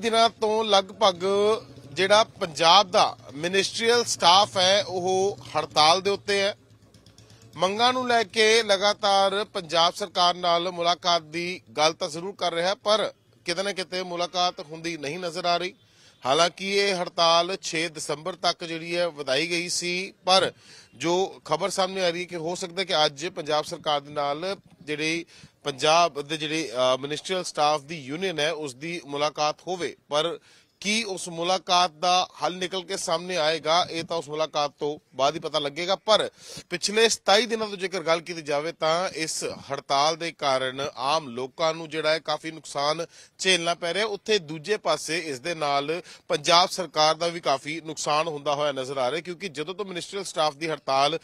ਦਿਨਾਂ ਤੋਂ ਲਗਭਗ ਜਿਹੜਾ ਪੰਜਾਬ ਦਾ ਮਿਨਿਸਟਰੀਅਲ ਸਟਾਫ ਹੈ ਉਹ ਹੜਤਾਲ ਦੇ ਉੱਤੇ ਹੈ ਮੰਗਾਂ ਨੂੰ ਲੈ ਕੇ ਲਗਾਤਾਰ ਪੰਜਾਬ ਸਰਕਾਰ ਨਾਲ ਮੁਲਾਕਾਤ ਦੀ ਗੱਲ ਤਾਂ ਜ਼ਰੂਰ ਕਰ ਰਿਹਾ ਪਰ ਕਿਤੇ ਨਾ ਕਿਤੇ ਮੁਲਾਕਾਤ ਹੁੰਦੀ ਨਹੀਂ ਨਜ਼ਰ ਆ ਰਹੀ ਹਾਲਾਂਕਿ ਇਹ ਹੜਤਾਲ 6 ਦਸੰਬਰ ਤੱਕ ਜਿਹੜੀ ਹੈ ਵਧਾਈ ਗਈ ਸੀ ਪਰ ਜੋ ਖਬਰ ਸਾਹਮਣੇ ਆ ਰਹੀ ਹੈ ਕਿ ਹੋ ਸਕਦਾ ਕਿ ਅੱਜ ਪੰਜਾਬ ਸਰਕਾਰ ਦੇ ਨਾਲ ਜਿਹੜੇ ਪੰਜਾਬ ਦੇ ਜਿਹੜੇ ਮਿਨਿਸਟਰੀਅਲ ਸਟਾਫ ਦੀ ਯੂਨੀਅਨ ਹੈ ਉਸ ਦੀ ਮੁਲਾਕਾਤ ਹੋਵੇ ਪਰ ਕੀ ਉਸ ਮੁਲਾਕਾਤ ਦਾ ਹੱਲ ਨਿਕਲ ਕੇ ਸਾਹਮਣੇ ਆਏਗਾ ਇਹ ਤਾਂ ਉਸ ਮੁਲਾਕਾਤ ਤੋਂ ਬਾਅਦ ਹੀ ਪਤਾ ਲੱਗੇਗਾ ਪਰ ਪਿਛਲੇ 27 ਦਿਨਾਂ ਤੋਂ ਜੇਕਰ ਗੱਲ ਕੀਤੀ ਜਾਵੇ ਤਾਂ ਇਸ ਹੜਤਾਲ ਦੇ ਕਾਰਨ ਆਮ ਲੋਕਾਂ ਨੂੰ ਜਿਹੜਾ ਹੈ ਕਾਫੀ ਨੁਕਸਾਨ ਝੇਲਣਾ ਪੈ ਰਿਹਾ ਉੱਥੇ ਦੂਜੇ ਪਾਸੇ ਇਸ ਦੇ ਨਾਲ ਪੰਜਾਬ ਸਰਕਾਰ ਦਾ ਵੀ ਕਾਫੀ ਨੁਕਸਾਨ ਹੁੰਦਾ ਹੋਇਆ ਨਜ਼ਰ ਆ ਰਿਹਾ ਕਿਉਂਕਿ ਜਦੋਂ ਤੋਂ ਮਿਨਿਸਟਰੀਅਲ ਸਟਾਫ ਦੀ ਹੜਤਾਲ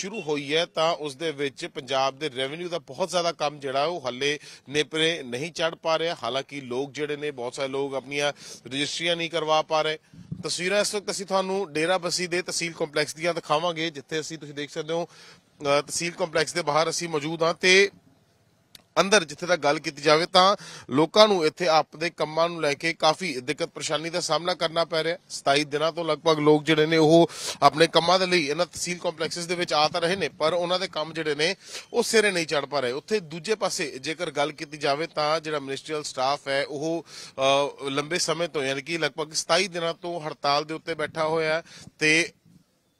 ਸ਼ੁਰੂ ਹੋਈ ਹੈ ਤਾਂ ਉਸ ਦੇ ਵਿੱਚ ਪੰਜਾਬ ਦੇ ਰੈਵਨਿਊ ਦਾ ਬਹੁਤ ਜ਼ਿਆਦਾ ਕੰਮ ਜਿਹੜਾ ਉਹ ਹੱਲੇ ਨੇਪਰੇ ਨਹੀਂ ਚੜ ਪਾ ਰਿਹਾ ਹਾਲਾਂਕਿ ਲੋਕ ਜਿਹੜੇ ਨੇ ਬਹੁਤ ਸਾਰੇ ਲੋਕ ਆਪਣੀਆਂ ਰਜਿਸਟਰੀ ਤਸਵੀਰਾਂ ਨਹੀਂ ਕਰਵਾ ਪਾ ਰਹੇ ਤਸਵੀਰਾਂ ਇਸ ਵਕਤ ਅਸੀਂ ਤੁਹਾਨੂੰ ਡੇਰਾ ਬਸੀ ਦੇ ਤਹਿਸੀਲ ਕੰਪਲੈਕਸ ਦੀਆਂ ਦਿਖਾਵਾਂਗੇ ਜਿੱਥੇ ਅਸੀਂ ਤੁਸੀਂ ਦੇਖ ਸਕਦੇ ਹੋ ਤਹਿਸੀਲ ਕੰਪਲੈਕਸ ਦੇ ਬਾਹਰ ਅਸੀਂ ਮੌਜੂਦ ਹਾਂ ਤੇ ਅੰਦਰ ਜਿੱਥੇ ਤੱਕ ਗੱਲ ਕੀਤੀ ਜਾਵੇ ਤਾਂ ਲੋਕਾਂ ਨੂੰ ਇੱਥੇ ਆਪਣੇ ਕੰਮਾਂ ਨੂੰ ਲੈ ਕੇ ਕਾਫੀ ਦਿੱਕਤ ਪਰੇਸ਼ਾਨੀ ਦਾ ਸਾਹਮਣਾ ਕਰਨਾ ਪੈ ਰਿਹਾ 27 ਦਿਨਾਂ ਤੋਂ ਲਗਭਗ ਲੋਕ ਜਿਹੜੇ ਨੇ ਉਹ ਆਪਣੇ ਕੰਮਾਂ ਦੇ ਲਈ ਇਹਨਾਂ ਤਹਿਸੀਲ ਕੰਪਲੈਕਸਸ ਦੇ ਵਿੱਚ ਆ ਤਾਂ ਰਹੇ ਨੇ ਪਰ ਉਹਨਾਂ ਦੇ ਕੰਮ ਜਿਹੜੇ ਨੇ ਉਹ ਸਿਰੇ ਨਹੀਂ ਚੜ ਪਾ ਰਹੇ ਉੱਥੇ ਦੂਜੇ ਪਾਸੇ ਜੇਕਰ ਗੱਲ ਕੀਤੀ ਜਾਵੇ ਤਾਂ ਜਿਹੜਾ ਮਿਨਿਸਟਰੀਅਲ ਸਟਾਫ ਹੈ ਉਹ ਲੰਬੇ ਸਮੇਂ ਤੋਂ ਯਾਨੀ ਕਿ ਲਗਭਗ 27 ਦਿਨਾਂ ਤੋਂ ਹੜਤਾਲ ਦੇ ਉੱਤੇ ਬੈਠਾ ਹੋਇਆ ਤੇ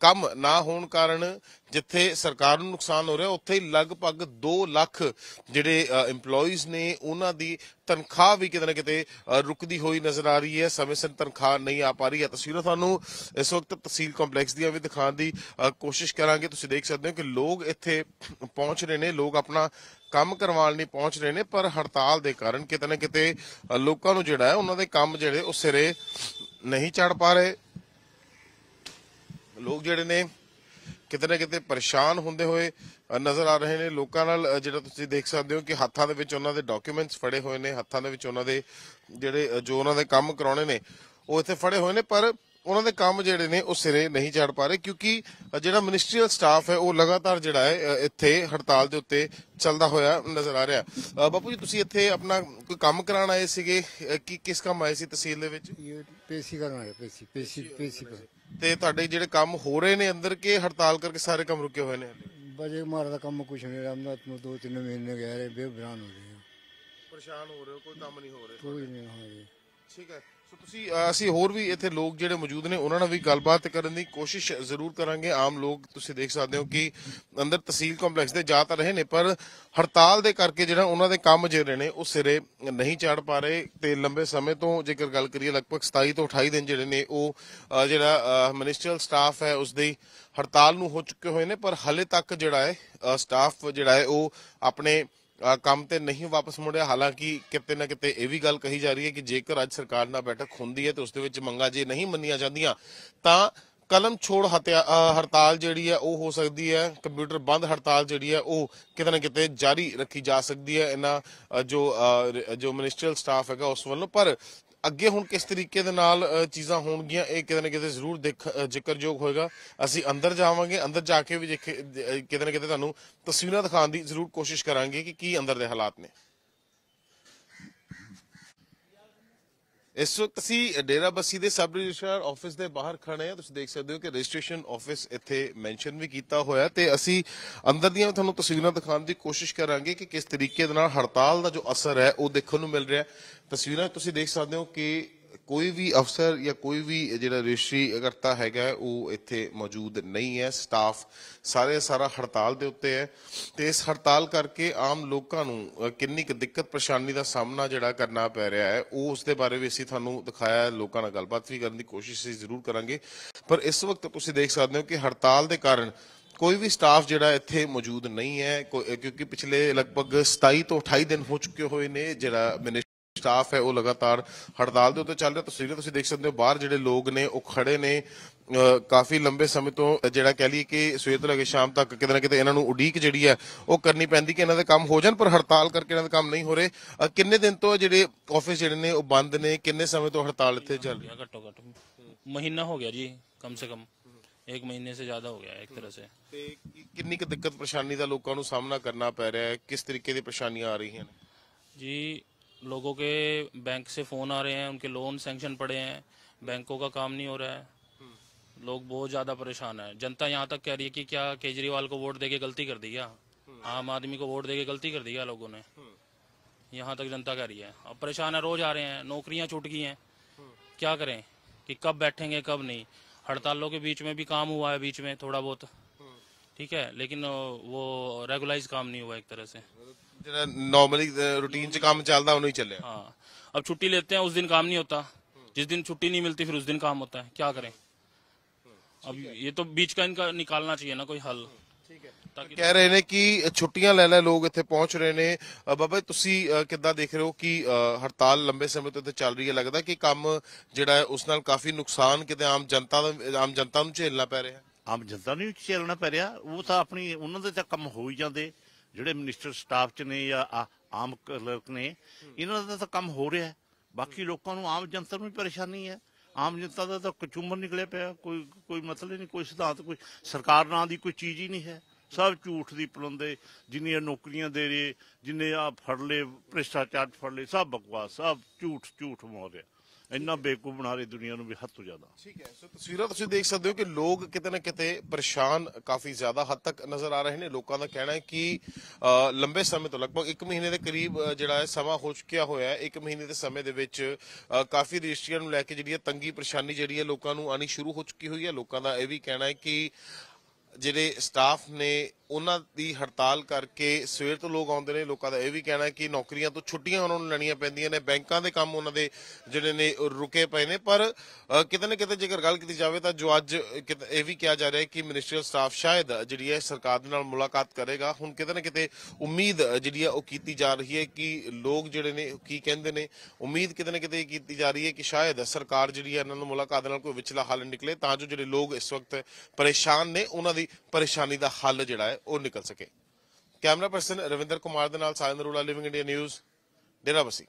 ਕੰਮ ਨਾ ਹੋਣ ਕਾਰਨ ਜਿੱਥੇ ਸਰਕਾਰ ਨੂੰ ਨੁਕਸਾਨ ਹੋ ਰਿਹਾ ਉੱਥੇ ਹੀ ਲਗਭਗ 2 ਲੱਖ ਜਿਹੜੇ EMPLOYEES ਨੇ ਉਹਨਾਂ ਦੀ ਤਨਖਾਹ ਵੀ ਕਿਤੇ ਨਾ ਕਿਤੇ ਰੁਕਦੀ ਹੋਈ ਨਜ਼ਰ ਆ ਰਹੀ ਹੈ ਸਮੇਂ ਸਿਰ ਤਨਖਾਹ ਨਹੀਂ ਆ ਪਾ ਰਹੀ ਹੈ ਤਸਵੀਰਾਂ ਤੁਹਾਨੂੰ ਇਸ ਵਕਤ ਤਹਿਸੀਲ ਕੰਪਲੈਕਸ ਦੀਆਂ ਵੀ ਦਿਖਾਉਣ ਦੀ ਕੋਸ਼ਿਸ਼ ਕਰਾਂਗੇ ਤੁਸੀਂ ਦੇਖ ਸਕਦੇ ਹੋ ਕਿ ਲੋਕ ਇੱਥੇ ਪਹੁੰਚ ਰਹੇ ਨੇ ਲੋਕ ਆਪਣਾ ਕੰਮ ਕਰਵਾਉਣ ਲਈ ਪਹੁੰਚ ਰਹੇ ਨੇ ਪਰ ਹੜਤਾਲ ਦੇ ਕਾਰਨ ਕਿਤੇ ਨਾ ਕਿਤੇ ਲੋਕਾਂ ਨੂੰ ਜਿਹੜਾ ਹੈ ਉਹਨਾਂ ਦੇ ਕੰਮ ਜਿਹੜੇ ਉਹ ਸਿਰੇ ਨਹੀਂ ਚੜ ਪਾ ਰਹੇ ਲੋਕ ਜਿਹੜੇ ਨੇ ਕਿਤੇ ਨਾ ਕਿਤੇ ਪਰੇਸ਼ਾਨ ਹੁੰਦੇ ਹੋਏ ਨਜ਼ਰ ਆ ਰਹੇ ਨੇ ਲੋਕਾਂ ਨਾਲ ਜਿਹੜਾ ਤੁਸੀਂ ਦੇਖ ਸਕਦੇ ਹੋ ਕਿ ਹੱਥਾਂ ਦੇ ਵਿੱਚ ਉਹਨਾਂ ਦੇ ਡਾਕੂਮੈਂਟਸ ਫੜੇ ਹੋਏ ਨੇ ਹੱਥਾਂ ਦੇ ਵਿੱਚ ਉਹਨਾਂ ਦੇ ਜਿਹੜੇ ਜੋ ਉਹਨਾਂ ਦੇ ਕੰਮ ਕਰਾਉਣੇ ਨੇ ਉਹ ਇੱਥੇ ਫੜੇ ਹੋਏ ਨੇ ਪਰ ਉਹਨਾਂ ਦੇ ਕੰਮ ਜਿਹੜੇ ਨੇ ਉਹ ਸਿਰੇ ਨਹੀਂ ਚੜ ਪਾ ਰਹੇ ਕਿਉਂਕਿ ਜਿਹੜਾ ਮਿਨਿਸਟਰੀਅਲ ਸਟਾਫ ਹੈ ਉਹ ਲਗਾਤਾਰ ਜਿਹੜਾ ਹੈ ਇੱਥੇ ਹੜਤਾਲ ਦੇ ਉੱਤੇ ਚੱਲਦਾ ਹੋਇਆ ਨਜ਼ਰ ਆ ਰਿਹਾ ਬਾਪੂ ਜੀ ਤੁਸੀਂ ਇੱਥੇ ਆਪਣਾ ਕੋਈ ਕੰਮ ਕਰਾਣ ਆਏ ਸੀਗੇ ਕਿ ਕਿਸ ਕੰਮ ਆਏ ਸੀ ਤਹਿਸੀਲ ਦੇ ਵਿੱਚ ਪੇਸ਼ੀ ਕਰਾਣ ਆਏ ਪੇਸ਼ੀ ਪੇਸ਼ੀ ਪੇਸ਼ੀ ਤੇ ਤੁਹਾਡੇ ਜਿਹੜੇ ਕੰਮ ਹੋ ਰਹੇ ਨੇ ਅੰਦਰ ਕੇ ਹੜਤਾਲ ਕਰਕੇ ਸਾਰੇ ਕੰਮ ਰੁਕੇ ਹੋਏ ਨੇ ਬਜੇ ਮਾਰ ਦਾ ਕੰਮ ਕੁਛ ਨਹੀਂ ਰਿਹਾ ਮੈਂ ਤੁਹਾਨੂੰ ਦੋ ਤਿੰਨ ਮਹੀਨੇ ਗਏ ਰਹੇ ਬੇਬਰਾਨ ਹੋ ਰਹੇ ਪਰੇਸ਼ਾਨ ਹੋ ਰਹੇ ਕੋਈ ਕੰਮ ਨਹੀਂ ਹੋ ਰਿਹਾ ਕੋਈ ਨਹੀਂ ਹੋ ਰਿਹਾ ਠੀਕ ਹੈ ਤੁਸੀਂ ਅਸੀਂ ਹੋਰ ਵੀ ਇੱਥੇ ਲੋਕ ਜਿਹੜੇ ਮੌਜੂਦ ਨੇ ਉਹਨਾਂ ਨਾਲ ਵੀ ਗੱਲਬਾਤ ਕਰਨ ਦੀ ਕੋਸ਼ਿਸ਼ ਜ਼ਰੂਰ ਕਰਾਂਗੇ ਆਮ ਲੋਕ ਤੁਸੀਂ ਦੇਖ ਸਕਦੇ ਹੋ ਕਿ ਅੰਦਰ ਤਹਿਸੀਲ ਕੰਪਲੈਕਸ ਦੇ ਜਾ ਤਾਂ ਰਹੇ ਨੇ ਪਰ ਹੜਤਾਲ ਦੇ ਕਰਕੇ ਜਿਹੜਾ ਉਹਨਾਂ ਦੇ ਕੰਮ ਜਿਹੜੇ ਨੇ ਉਹ ਸਿਰੇ ਨਹੀਂ ਚੜ ਪਾ ਰਹੇ ਤੇ ਲੰਬੇ ਸਮੇਂ ਤੋਂ ਜੇਕਰ ਗੱਲ ਕਰੀਏ ਲਗਭਗ 27 ਤੋਂ 28 ਦਿਨ ਜਿਹੜੇ ਨੇ ਉਹ ਜਿਹੜਾ ਮਿਨਿਸਟਰੀਅਲ ਸਟਾਫ ਹੈ ਉਸ ਦੀ ਹੜਤਾਲ ਨੂੰ ਹੋ ਚੁੱਕੇ ਹੋਏ ਨੇ ਪਰ ਹਲੇ ਤੱਕ ਜਿਹੜਾ ਹੈ ਸਟਾਫ ਜਿਹੜਾ ਹੈ ਉਹ ਆਪਣੇ ਕੰਮ ਤੇ ਨਹੀਂ ਵਾਪਸ ਮੁੜਿਆ ਹਾਲਾਂਕਿ ਕਿਤੇ ਨਾ ਕਿਤੇ ਇਹ ਵੀ ਗੱਲ ਕਹੀ ਜਾ ਰਹੀ ਹੈ ਕਿ ਜੇਕਰ ਅੱਜ ਸਰਕਾਰ ਨਾਲ ਬੈਠਕ ਹੁੰਦੀ ਹੈ ਤੇ ਉਸ ਦੇ ਵਿੱਚ ਮੰਗਾਂ ਜੇ ਨਹੀਂ ਮੰਨੀਆਂ ਜਾਂਦੀਆਂ ਤਾਂ ਕਲਮ ਛੋੜ ਹੜਤਾਲ ਜਿਹੜੀ ਹੈ ਉਹ ਹੋ ਸਕਦੀ ਹੈ ਕੰਪਿਊਟਰ ਬੰਦ ਹੜਤਾਲ ਜਿਹੜੀ ਹੈ ਉਹ ਕਿਤੇ ਨਾ ਕਿਤੇ ਜਾਰੀ ਰੱਖੀ ਜਾ ਸਕਦੀ ਹੈ ਇਹਨਾਂ ਜੋ ਜੋ ਮਿਨਿਸਟਰੀਅਲ ਸਟਾਫ ਹੈਗਾ ਉਸ ਵੱਲੋਂ ਪਰ ਅੱਗੇ ਹੁਣ ਕਿਸ ਤਰੀਕੇ ਦੇ ਨਾਲ ਚੀਜ਼ਾਂ ਹੋਣਗੀਆਂ ਇਹ ਕਿਤੇ ਨਾ ਕਿਤੇ ਜ਼ਰੂਰ ਦੇਖ ਜ਼ਿਕਰਯੋਗ ਹੋਏਗਾ ਅਸੀਂ ਅੰਦਰ ਜਾਵਾਂਗੇ ਅੰਦਰ ਜਾ ਕੇ ਵੀ ਕਿਤੇ ਨਾ ਕਿਤੇ ਤੁਹਾਨੂੰ ਤਸਵੀਰਾਂ ਦਿਖਾਉਣ ਦੀ ਜ਼ਰੂਰ ਕੋਸ਼ਿਸ਼ ਕਰਾਂਗੇ ਕਿ ਕੀ ਅੰਦਰ ਦੇ ਹਾਲਾਤ ਨੇ ਇਸ ਵਕਤ ਅਸੀਂ ਡੇਰਾ ਦੇ ਸਬ ਰਜਿਸਟਰ ਆਫਿਸ ਦੇ ਬਾਹਰ ਖੜੇ ਆ ਤੁਸੀਂ ਦੇਖ ਸਕਦੇ ਹੋ ਕਿ ਰਜਿਸਟ੍ਰੇਸ਼ਨ ਆਫਿਸ ਇੱਥੇ ਮੈਂਸ਼ਨ ਵੀ ਕੀਤਾ ਹੋਇਆ ਤੇ ਅਸੀਂ ਅੰਦਰ ਦੀਆਂ ਤੁਹਾਨੂੰ ਤਸਵੀਰਾਂ ਦਿਖਾਉਣ ਦੀ ਕੋਸ਼ਿਸ਼ ਕਰਾਂਗੇ ਕਿ ਕਿਸ ਤਰੀਕੇ ਦੇ ਨਾਲ ਹੜਤਾਲ ਦਾ ਜੋ ਅਸਰ ਹੈ ਉਹ ਦੇਖਣ ਨੂੰ ਮਿਲ ਰਿਹਾ ਤਸਵੀਰਾਂ ਤੁਸੀਂ ਦੇਖ ਸਕਦੇ ਹੋ ਕਿ ਕੋਈ ਵੀ ਅਫਸਰ ਜਾਂ ਕੋਈ ਵੀ ਜਿਹੜਾ ਰਿਸ਼ੀ ਕਰਤਾ ਹੈਗਾ ਉਹ ਇੱਥੇ ਮੌਜੂਦ ਨਹੀਂ ਹੈ ਸਟਾਫ ਸਾਰੇ ਸਾਰਾ ਹੜਤਾਲ ਦੇ ਉੱਤੇ ਹੈ ਤੇ ਇਸ ਹੜਤਾਲ ਕਰਕੇ ਆਮ ਲੋਕਾਂ ਨੂੰ ਕਿੰਨੀ ਕੁ ਦਿੱਕਤ ਪਰੇਸ਼ਾਨੀ ਦਾ ਸਾਹਮਣਾ ਜਿਹੜਾ ਕਰਨਾ ਪੈ ਰਿਹਾ ਹੈ ਉਹ ਉਸ ਦੇ ਬਾਰੇ ਵੀ ਅਸੀਂ ਤੁਹਾਨੂੰ ਦਿਖਾਇਆ ਲੋਕਾਂ ਨਾਲ ਗੱਲਬਾਤ ਵੀ ਕਰਨ ਦੀ ਕੋਸ਼ਿਸ਼ ਅਸੀਂ ਜ਼ਰੂਰ ਕਰਾਂਗੇ ਪਰ ਇਸ ਵਕਤ ਤੁਸੀਂ ਦੇਖ ਸਕਦੇ ਹੋ ਕਿ ਹੜਤਾਲ ਦੇ ਕਾਰਨ ਕੋਈ ਵੀ ਸਟਾਫ ਜਿਹੜਾ ਇੱਥੇ ਮੌਜੂਦ ਨਹੀਂ ਹੈ ਕਿਉਂਕਿ ਪਿਛਲੇ ਲਗਭਗ 27 ਤੋਂ 28 ਦਿਨ ਹੋ ਚੁੱਕੇ ਹੋਏ ਨੇ ਜਿਹੜਾ ਸਟਾਫ ਹੈ ਉਹ ਲਗਾਤਾਰ ਹੜਤਾਲ ਦੇ ਉੱਤੇ ਚੱਲ ਰਿਹਾ ਤਸਵੀਰਾਂ ਤੁਸੀਂ ਦੇਖ ਸਕਦੇ ਹੋ ਬਾਹਰ ਜਿਹੜੇ ਲੋਕ ਨੇ ਉਹ ਖੜੇ ਨੇ ਕਾਫੀ ਲੰਬੇ ਸਮੇਂ ਤੋਂ ਜਿਹੜਾ ਕਹਿ ਲਈ ਕਿ ਸਵੇਰ ਤੋਂ ਲੈ ਕੇ ਸ਼ਾਮ ਤੱਕ ਕਿਤੇ ਨਾ ਕਿਤੇ ਇਹਨਾਂ ਨੂੰ ਉਡੀਕ ਜਿਹੜੀ ਹੈ ਉਹ ਕਰਨੀ ਪੈਂਦੀ ਕਿ ਇਹਨਾਂ ਦੇ ਕੰਮ ਹੋ ਜਾਣ ਪਰ ਹੜਤਾਲ ਕਰਕੇ ਇਹਨਾਂ ਦੇ ਕੰਮ ਨਹੀਂ ਹੋ ਰਹੇ ਕਿੰਨੇ ਦਿਨ ਤੋਂ ਜਿਹੜੇ ਆਫਿਸ ਜਿਹੜੇ ਨੇ ਉਹ ਬੰਦ ਨੇ ਕਿੰਨੇ ਸਮੇਂ ਤੋਂ ਹੜਤਾਲ ਇੱਥੇ ਚੱਲ ਰਹੀ ਹੈ ਘੱਟੋ ਘੱਟ ਮਹੀਨਾ ਹੋ ਗਿਆ ਜੀ ਕਮ ਸੇ ਕਮ ਇੱਕ ਮਹੀਨੇ ਸੇ ਜ਼ਿਆਦਾ ਹੋ ਗਿਆ ਇੱਕ ਤਰ੍ਹਾਂ ਸੇ ਤੇ ਕਿੰਨੀ ਕੁ ਦਿੱਕਤ ਪਰੇਸ਼ਾਨੀ ਦਾ ਲੋਕਾਂ ਨੂੰ ਸਾਹਮਣਾ ਕਰਨਾ ਪੈ ਰਿਹਾ ਹੈ ਕਿਸ ਤਰੀਕੇ ਦੀ ਪਰੇਸ਼ਾਨੀਆਂ ਆ ਰਹੀਆਂ ਨੇ ਜੀ लोगों के बैंक से फ़ोन आ रहे हैं उनके लोन सेंक्शन पड़े हैं बैंकों का काम नहीं हो रहा है हम्म। लोग बहुत ज़्यादा परेशान है जनता यहाँ तक कह रही है कि क्या केजरीवाल को वोट देके गलती कर दी क्या हम्म। आम आदमी को वोट देके गलती कर दी क्या लोगों ने हम्म। यहाँ तक जनता कह रही है अब परेशान है रोज आ रहे हैं नौकरियां छूट गई हैं क्या करें कि कब बैठेंगे कब नहीं हड़तालों के बीच में भी काम हुआ है बीच में थोड़ा बहुत ठीक है लेकिन वो रेगुलाइज काम नहीं हुआ एक तरह से ਜਿਹੜਾ ਨਾਰਮਲੀ ਰੂਟੀਨ ਚ ਕੰਮ ਚੱਲਦਾ ਉਹਨੂੰ ਹੀ ਚੱਲਿਆ हाँ अब छुट्टी लेते हैं उस दिन काम नहीं होता जिस दिन छुट्टी नहीं मिलती फिर उस दिन काम होता है क्या करें अब ये तो बीच का इनका निकालना चाहिए ना कोई हल ताकि ਕਹਿ ਰਹੇ ਨੇ ਕਿ ਛੁੱਟੀਆਂ ਲੈ ਲੈ ਲੋਕ ਇੱਥੇ ਪਹੁੰਚ ਰਹੇ ਨੇ ਅ, ਬਾਬਾ ਜੀ, ਤੁਸੀਂ ਅ, ਕਿੱਦਾਂ ਦੇਖ ਰਹੇ ਹੋ ਕਿ ਅ, ਹੜਤਾਲ ਲੰਬੇ ਸਮੇਂ ਤੋਂ ਇੱਥੇ ਚੱਲ ਰਹੀ ਹੈ ਲੱਗਦਾ ਕਿ ਕੰਮ ਜਿਹੜਾ ਹੈ ਉਸ ਨਾਲ ਕਾਫੀ ਨੁਕਸਾਨ ਕਿਤੇ ਆਮ ਜਨਤਾ ਦਾ ਆਮ ਜਨਤਾ ਨੂੰ ਝੇਲਣਾ ਪੈ ਰਿਹਾ ਹੈ ਆਮ ਜਨਤਾ ਨੂੰ ਚੇਲਣਾ ਪੈ ਰਿਹਾ ਉਹ ਤਾਂ ਆਪਣੀ ਉਹਨਾਂ ਦੇ ਤਾਂ ਕੰਮ ਹੋ ਹੀ ਜਾਂਦੇ ਜਿਹੜੇ ਮਿਨਿਸਟਰ ਸਟਾਫ ਚ ਨੇ ਜਾਂ ਆਮ ਲੋਕ ਨੇ ਇਹਨਾਂ ਦਾ ਤਾਂ ਕੰਮ ਹੋ ਰਿਹਾ ਬਾਕੀ ਲੋਕਾਂ ਨੂੰ ਆਮ ਜਨਤਾ ਨੂੰ ਵੀ ਪਰੇਸ਼ਾਨੀ ਹੈ ਆਮ ਜਨਤਾ ਦਾ ਤਾਂ ਕਚੂਮਰ ਨਿਕਲੇ ਪਿਆ ਕੋਈ ਕੋਈ ਮਤਲਬ ਨਹੀਂ ਕੋਈ ਸਿਧਾਂਤ ਕੋਈ ਸਰਕਾਰ ਨਾਂ ਦੀ ਕੋਈ ਚੀਜ਼ ਹੀ ਨਹੀਂ ਹੈ ਸਭ ਝੂਠ ਦੀ ਪਲੰਦੇ ਜਿੰਨੀਆਂ ਨੌਕਰੀਆਂ ਦੇ ਰਹੇ ਜਿੰਨੇ ਆ ਫੜ ਲੇ ਭ੍ਰਿਸ਼ਟਾਚਾਰ ਫੜ ਸਭ ਬਕਵਾਸ ਸਭ ਝੂਠ ਝੂਠ ਮੋਰਿਆ ਇੰਨਾ ਬੇਕੂ ਬਣਾ ਰਹੇ ਦੁਨੀਆ ਨੂੰ ਵੀ ਹੱਦ ਤੋਂ ਜ਼ਿਆਦਾ ਠੀਕ ਹੈ ਸੋ ਤਸਵੀਰਾਂ ਤੁਸੀਂ ਦੇਖ ਸਕਦੇ ਹੋ ਕਿ ਲੋਕ ਕਿਤੇ ਨਾ ਕਿਤੇ ਪਰੇਸ਼ਾਨ ਕਾਫੀ ਜ਼ਿਆਦਾ ਹੱਦ ਤੱਕ ਨਜ਼ਰ ਆ ਰਹੇ ਨੇ ਲੋਕਾਂ ਦਾ ਕਹਿਣਾ ਹੈ ਕਿ ਲੰਬੇ ਸਮੇਂ ਤੋਂ ਲਗਭਗ 1 ਮਹੀਨੇ ਦੇ ਕਰੀਬ ਜਿਹੜਾ ਹੈ ਸਮਾਂ ਹੋ ਚੁੱਕਿਆ ਹੋਇਆ ਹੈ 1 ਮਹੀਨੇ ਦੇ ਸਮੇਂ ਦੇ ਵਿੱਚ ਕਾਫੀ ਰਿਸ਼ਤੀਆਂ ਨੂੰ ਲੈ ਕੇ ਜਿਹੜੀ ਹੈ ਤੰਗੀ ਪਰੇਸ਼ਾਨੀ ਜਿਹੜੀ ਹੈ ਲੋਕਾਂ ਨੂੰ ਆਣੀ ਸ਼ੁਰੂ ਹੋ ਚੁੱਕੀ ਹੋਈ ਹੈ ਲੋਕਾਂ ਦਾ ਇਹ ਵੀ ਕਹਿਣਾ ਹੈ ਕਿ ਜਿਹੜੇ ਸਟਾਫ ਨੇ ਉਹਨਾਂ ਦੀ ਹੜਤਾਲ ਕਰਕੇ ਸਵੇਰ ਤੋਂ ਲੋਕ ਆਉਂਦੇ ਨੇ ਲੋਕਾਂ ਦਾ ਇਹ ਵੀ ਕਹਿਣਾ ਹੈ ਕਿ ਨੌਕਰੀਆਂ ਤੋਂ ਛੁੱਟੀਆਂ ਉਹਨਾਂ ਨੂੰ ਲੈਣੀਆਂ ਪੈਂਦੀਆਂ ਨੇ ਬੈਂਕਾਂ ਦੇ ਕੰਮ ਉਹਨਾਂ ਦੇ ਜਿਹੜੇ ਨੇ ਰੁਕੇ ਪਏ ਨੇ ਪਰ ਕਿਤੇ ਨਾ ਕਿਤੇ ਜੇਕਰ ਗੱਲ ਕੀਤੀ ਜਾਵੇ ਤਾਂ ਜੋ ਅੱਜ ਇਹ ਵੀ ਕਿਹਾ ਜਾ ਰਿਹਾ ਹੈ ਕਿ ਮਿਨਿਸਟਰੀਅਲ ਸਟਾਫ ਸ਼ਾਇਦ ਜਿਹੜੀ ਹੈ ਸਰਕਾਰ ਦੇ ਨਾਲ ਮੁਲਾਕਾਤ ਕਰੇਗਾ ਹੁਣ ਕਿਤੇ ਨਾ ਕਿਤੇ ਉਮੀਦ ਜਿਹੜੀ ਹੈ ਉਹ ਕੀਤੀ ਜਾ ਰਹੀ ਹੈ ਕਿ ਲੋਕ ਜਿਹੜੇ ਨੇ ਕੀ ਕਹਿੰਦੇ ਨੇ ਉਮੀਦ ਕਿਤੇ ਨਾ ਕਿਤੇ ਕੀਤੀ ਜਾ ਰਹੀ ਹੈ ਕਿ ਸ਼ਾਇਦ ਸਰਕਾਰ ਜਿਹੜੀ ਹੈ ਇਹਨਾਂ ਨੂੰ ਮੁਲਾਕਾਤ ਨਾਲ ਕੋਈ ਵਿਚਲਾ ਹੱਲ ਨਿਕਲੇ ਤਾਂ ਜੋ ਜਿਹੜੇ ਲੋਕ ਇਸ ਵਕਤ ਪਰੇਸ਼ਾਨ ਨੇ ਉਹਨਾਂ ਦੀ ਦੀ ਪਰੇਸ਼ਾਨੀ ਦਾ ਹੱਲ ਜਿਹੜਾ ਹੈ ਉਹ ਨਿਕਲ ਸਕੇ ਕੈਮਰਾ ਪਰਸਨ ਰਵਿੰਦਰ ਕੁਮਾਰ ਦੇ ਨਾਲ ਸਾਇਨ ਰੂਲਾ ਲਿਵਿੰਗ ਇੰਡੀਆ ਨਿਊਜ਼ ਡੇਰਾਬਸੀ